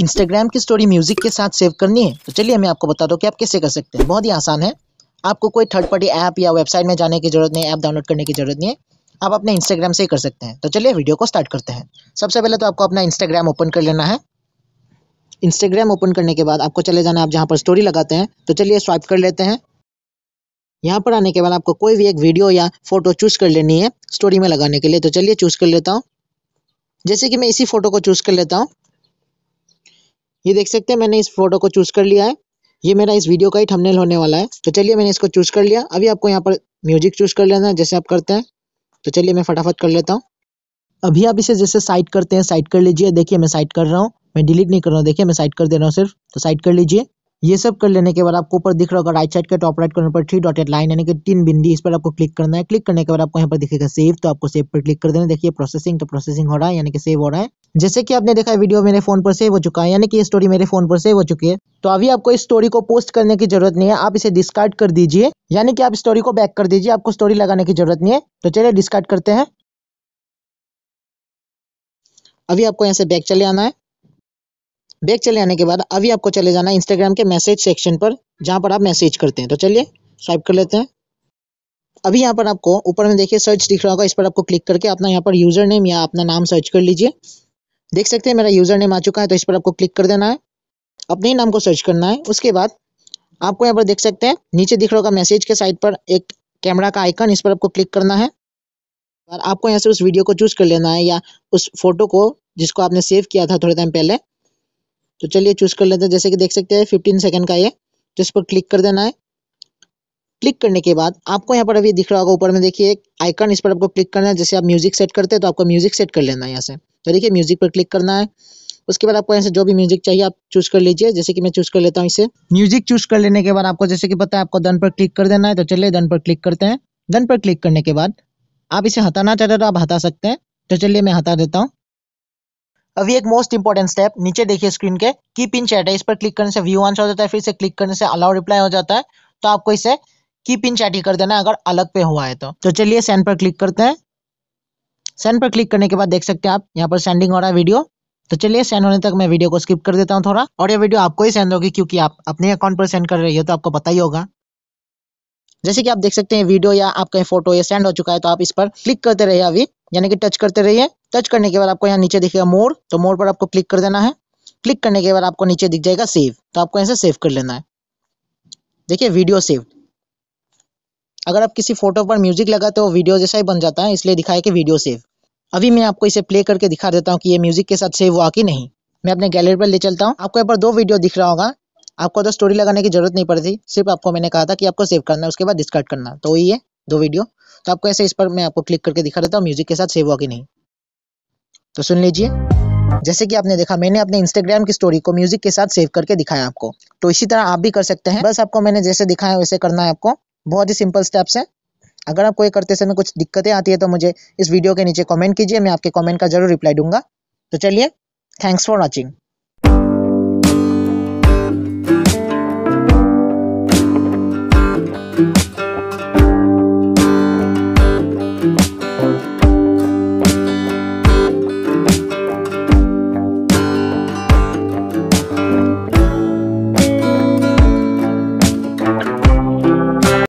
Instagram की story music के साथ सेव करनी है तो चलिए मैं आपको बता दूँ कि आप कैसे कर सकते हैं बहुत ही आसान है आपको कोई थर्ड पार्टी ऐप या वेबसाइट में जाने की जरूरत नहीं है ऐप डाउनलोड करने की जरूरत नहीं है आप अपने इंस्टाग्राम से ही कर सकते हैं तो चलिए वीडियो को स्टार्ट करते हैं सबसे पहले तो आपको अपना इंस्टाग्राम ओपन कर लेना है इंस्टाग्राम ओपन करने के बाद आपको चले जाना आप जहाँ पर स्टोरी लगाते हैं तो चलिए स्वाइप कर लेते हैं यहाँ पर आने के बाद आपको कोई भी एक वीडियो या फोटो चूज कर लेनी है स्टोरी में लगाने के लिए तो चलिए चूज कर लेता हूँ जैसे कि मैं इसी फोटो को चूज कर लेता हूँ ये देख सकते हैं मैंने इस फोटो को चूज कर लिया है ये मेरा इस वीडियो का ही थंबनेल होने वाला है तो चलिए मैंने इसको चूज कर लिया अभी आपको यहाँ पर म्यूजिक चूज कर लेना है जैसे आप करते हैं तो चलिए मैं फटाफट कर लेता हूँ अभी आप इसे जैसे साइड करते हैं साइड कर लीजिए देखिए मैं साइड कर रहा हूँ मैं डिलीट नहीं कर रहा हूँ देखिए मैं साइड कर दे रहा हूँ सिर्फ तो साइड कर लीजिए ये सब कर लेने के बाद आपको ऊपर दिख रहा होगा राइट साइड के टॉप राइट कॉर्नर पर थ्री डॉटेड लाइन यानी कि तीन बिंदी इस पर आपको क्लिक करना है क्लिक करने के बाद आपको यहाँ पर दिखेगा सेव तो आपको सेव पर क्लिक कर देना देखिए प्रोसेसिंग तो प्रोसेसिंग हो रहा है यानी कि सेव हो रहा है जैसे कि आपने देखा वीडियो मेरे फोन पर सेव हो चुका है यानी कि ये स्टोरी मेरे फोन पर सेव हो चुकी है तो अभी आपको इस स्टोरी को पोस्ट करने की जरूरत नहीं है आप इसे डिस्कार्ड कर दीजिए यानी कि आप स्टोरी को बैक कर दीजिए आपको स्टोरी लगाने की जरूरत नहीं है तो चलिए डिस्कार्ड करते हैं अभी आपको यहाँ से बैक चले आना है बैक चले आने के बाद अभी आपको चले जाना है इंस्टाग्राम के मैसेज सेक्शन पर जहाँ पर आप मैसेज करते हैं तो चलिए स्वाइप कर लेते हैं अभी यहाँ पर आपको ऊपर में देखिए सर्च दिख रहा होगा इस पर आपको क्लिक करके अपना यहाँ पर यूजर नेम या अपना नाम सर्च कर लीजिए देख सकते हैं मेरा यूज़र नेम आ चुका है तो इस पर आपको क्लिक कर देना है अपने ही नाम को सर्च करना है उसके बाद आपको यहाँ पर देख सकते हैं नीचे दिख रहा होगा मैसेज के साइड पर एक कैमरा का आइकन इस पर आपको क्लिक करना है और आपको यहाँ से उस वीडियो को चूज़ कर लेना है या उस फोटो को जिसको आपने सेव किया था थोड़े टाइम पहले तो चलिए चूज़ कर लेते हैं जैसे कि देख सकते हैं फिफ्टीन सेकेंड का ये तो इस पर क्लिक कर देना है क्लिक करने के बाद आपको यहाँ पर अभी दिख रहा होगा ऊपर में देखिए एक आइकन इस पर आपको क्लिक करना है जैसे आप म्यूजिक सेट करते हैं तो आपको म्यूजिक सेट कर लेना है यहाँ से तो देखिए म्यूजिक पर क्लिक करना है उसके बाद आपको यहाँ से जो भी म्यूजिक चाहिए आप चूज कर लीजिए जैसे कि मैं चूज कर लेता हूँ इसे म्यूजिक चूज कर लेने के बाद आपको जैसे कि पता है आपको दन पर क्लिक कर देना है तो चलिए दन पर क्लिक करते हैं दन पर क्लिक करने के बाद आप इसे हटाना चाहते हो तो आप हटा सकते हैं तो चलिए मैं हटा देता हूँ अभी एक मोस्ट इंपॉर्टेंट स्टेप नीचे देखिए स्क्रीन के कीप इन चैट है इस पर क्लिक करने से व्यू ऑन हो जाता है फिर से क्लिक करने से अलाउ रिप्लाई हो जाता है तो आपको इसे की पिन चैट ही कर देना अगर अलग पे हुआ है तो तो चलिए सेंड पर क्लिक करते हैं सेंड पर क्लिक करने के बाद देख सकते हैं आप यहाँ पर सेंडिंग हो रहा है वीडियो तो चलिए सेंड होने तक मैं वीडियो को स्किप कर देता हूँ थोड़ा और ये वीडियो आपको ही सेंड होगी क्योंकि आप अपने अकाउंट पर सेंड कर रही हो तो आपको पता ही होगा जैसे कि आप देख सकते हैं वीडियो या आपका फोटो ये सेंड हो चुका है तो आप इस पर क्लिक करते रहिए अभी यानी कि टच करते रहिए टच करने के बाद आपको यहाँ नीचे दिखेगा मोर तो मोर पर आपको क्लिक कर देना है क्लिक करने के बाद आपको नीचे दिख जाएगा सेव तो आपको यहाँ सेव कर लेना है देखिए वीडियो सेव अगर आप किसी फोटो पर म्यूजिक लगाते हो वीडियो जैसा ही बन जाता है इसलिए दिखाया कि वीडियो सेव अभी मैं आपको इसे प्ले करके दिखा देता हूँ कि ये म्यूजिक के साथ सेव हुआ कि नहीं मैं अपने गैलरी पर ले चलता हूँ आपको यहाँ पर दो वीडियो दिख रहा होगा आपको तो स्टोरी लगाने की जरूरत नहीं पड़ती सिर्फ आपको मैंने कहा था कि आपको सेव करना है उसके बाद डिस्कार्ड करना तो वही है दो वीडियो तो आपको ऐसे इस पर मैं आपको क्लिक करके दिखा देता हूँ म्यूजिक के साथ सेव हुआ कि नहीं तो सुन लीजिए जैसे कि आपने देखा मैंने अपने इंस्टाग्राम की स्टोरी को म्यूजिक के साथ सेव करके दिखाया आपको तो इसी तरह आप भी कर सकते हैं बस आपको मैंने जैसे दिखाया वैसे करना है आपको बहुत ही सिंपल स्टेप्स हैं अगर आपको ये करते समय कुछ दिक्कतें आती है तो मुझे इस वीडियो के नीचे कमेंट कीजिए मैं आपके कमेंट का जरूर रिप्लाई दूंगा तो चलिए थैंक्स फॉर वॉचिंग